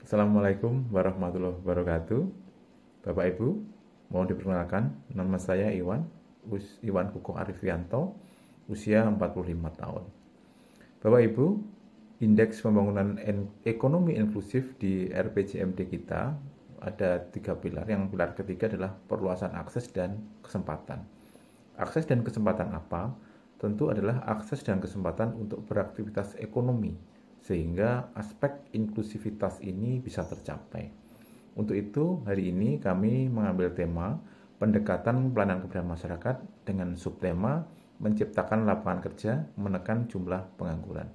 Assalamualaikum warahmatullahi wabarakatuh. Bapak Ibu, mau diperkenalkan nama saya Iwan, Iwan Kukuh Arifianto, usia 45 tahun. Bapak Ibu, indeks pembangunan ekonomi inklusif di RPJMD kita ada tiga pilar. Yang pilar ketiga adalah perluasan akses dan kesempatan. Akses dan kesempatan apa? Tentu adalah akses dan kesempatan untuk beraktivitas ekonomi sehingga aspek inklusivitas ini bisa tercapai. Untuk itu, hari ini kami mengambil tema pendekatan pelayanan kepada masyarakat dengan subtema menciptakan lapangan kerja menekan jumlah pengangguran.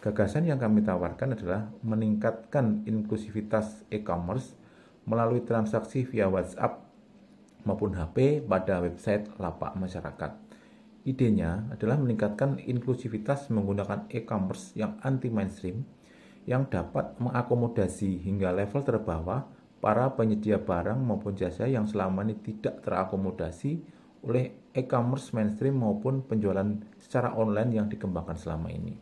Gagasan yang kami tawarkan adalah meningkatkan inklusivitas e-commerce melalui transaksi via WhatsApp maupun HP pada website lapak masyarakat. Idenya adalah meningkatkan inklusivitas menggunakan e-commerce yang anti mainstream yang dapat mengakomodasi hingga level terbawah para penyedia barang maupun jasa yang selama ini tidak terakomodasi oleh e-commerce mainstream maupun penjualan secara online yang dikembangkan selama ini.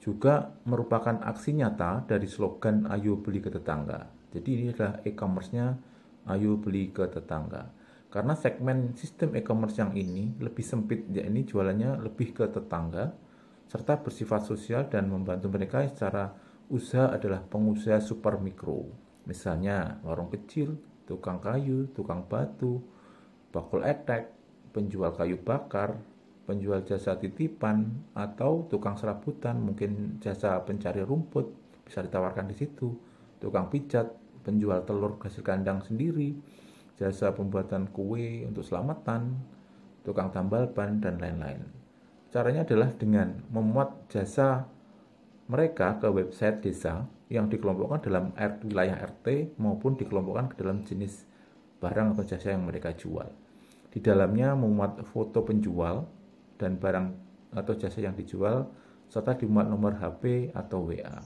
Juga merupakan aksi nyata dari slogan Ayo Beli ke Tetangga. Jadi ini adalah e-commerce-nya Ayo Beli ke Tetangga. Karena segmen sistem e-commerce yang ini lebih sempit, yakni jualannya lebih ke tetangga, serta bersifat sosial dan membantu mereka secara usaha adalah pengusaha super mikro. Misalnya, warung kecil, tukang kayu, tukang batu, bakul etek, penjual kayu bakar, penjual jasa titipan, atau tukang serabutan, mungkin jasa pencari rumput, bisa ditawarkan di situ, tukang pijat, penjual telur hasil kandang sendiri, jasa pembuatan kue untuk selamatan, tukang tambal ban, dan lain-lain. Caranya adalah dengan memuat jasa mereka ke website desa yang dikelompokkan dalam wilayah RT maupun dikelompokkan ke dalam jenis barang atau jasa yang mereka jual. Di dalamnya memuat foto penjual dan barang atau jasa yang dijual, serta dimuat nomor HP atau WA.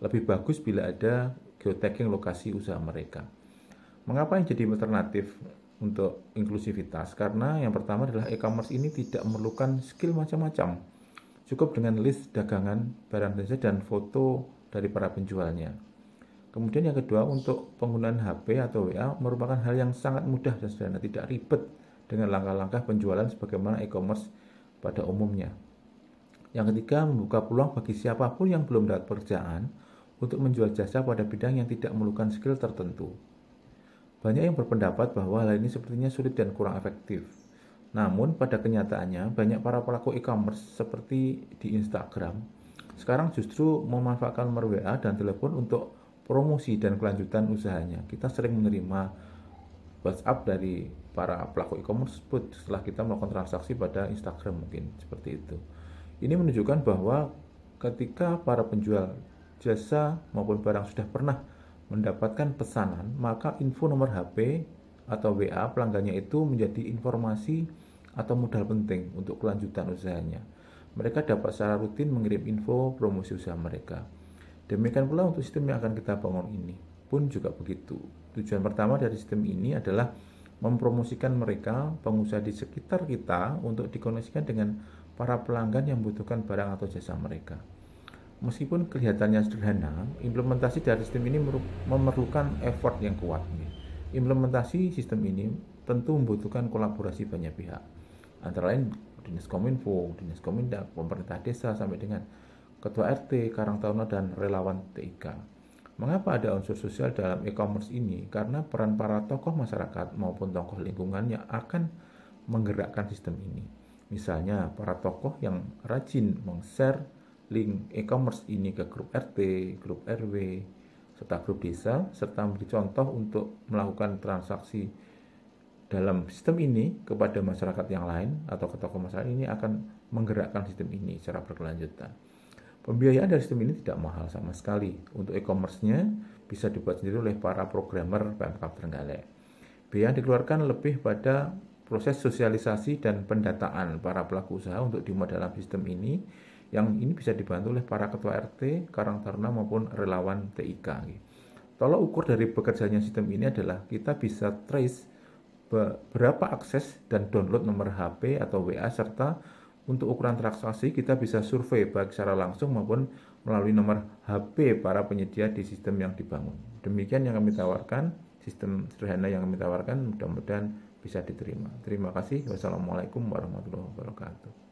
Lebih bagus bila ada geotagging lokasi usaha mereka. Mengapa yang jadi alternatif untuk inklusivitas? Karena yang pertama adalah e-commerce ini tidak memerlukan skill macam-macam. Cukup dengan list dagangan, barang jasa dan foto dari para penjualnya. Kemudian yang kedua untuk penggunaan HP atau WA merupakan hal yang sangat mudah dan sederhana, tidak ribet dengan langkah-langkah penjualan sebagaimana e-commerce pada umumnya. Yang ketiga, membuka peluang bagi siapapun yang belum dapat pekerjaan untuk menjual jasa pada bidang yang tidak memerlukan skill tertentu. Banyak yang berpendapat bahwa hal ini sepertinya sulit dan kurang efektif. Namun, pada kenyataannya, banyak para pelaku e-commerce seperti di Instagram sekarang justru memanfaatkan nomor WA dan telepon untuk promosi dan kelanjutan usahanya. Kita sering menerima WhatsApp dari para pelaku e-commerce tersebut setelah kita melakukan transaksi pada Instagram mungkin seperti itu. Ini menunjukkan bahwa ketika para penjual jasa maupun barang sudah pernah mendapatkan pesanan, maka info nomor HP atau WA pelanggannya itu menjadi informasi atau modal penting untuk kelanjutan usahanya. Mereka dapat secara rutin mengirim info promosi usaha mereka. Demikian pula untuk sistem yang akan kita bangun ini pun juga begitu. Tujuan pertama dari sistem ini adalah mempromosikan mereka pengusaha di sekitar kita untuk dikoneksikan dengan para pelanggan yang membutuhkan barang atau jasa mereka meskipun kelihatannya sederhana, implementasi dari sistem ini memerlukan effort yang kuat. Implementasi sistem ini tentu membutuhkan kolaborasi banyak pihak, antara lain Dinas Kominfo, Dinas kominda, pemerintah desa, sampai dengan Ketua RT, Karang Taruna, dan relawan TIK. Mengapa ada unsur sosial dalam e-commerce ini? Karena peran para tokoh masyarakat maupun tokoh lingkungannya akan menggerakkan sistem ini. Misalnya, para tokoh yang rajin meng-share link e-commerce ini ke grup RT, grup RW, serta grup desa, serta memberi contoh untuk melakukan transaksi dalam sistem ini kepada masyarakat yang lain atau ke toko masyarakat ini akan menggerakkan sistem ini secara berkelanjutan. Pembiayaan dari sistem ini tidak mahal sama sekali. Untuk e-commerce-nya bisa dibuat sendiri oleh para programmer PMK Trenggalek. Biaya yang dikeluarkan lebih pada proses sosialisasi dan pendataan para pelaku usaha untuk dimuat dalam sistem ini yang ini bisa dibantu oleh para ketua RT, Taruna maupun relawan TIK. Gitu. Tolok ukur dari bekerjanya sistem ini adalah kita bisa trace berapa akses dan download nomor HP atau WA serta untuk ukuran transaksi kita bisa survei baik secara langsung maupun melalui nomor HP para penyedia di sistem yang dibangun. Demikian yang kami tawarkan, sistem sederhana yang kami tawarkan mudah-mudahan bisa diterima. Terima kasih. Wassalamualaikum warahmatullahi wabarakatuh.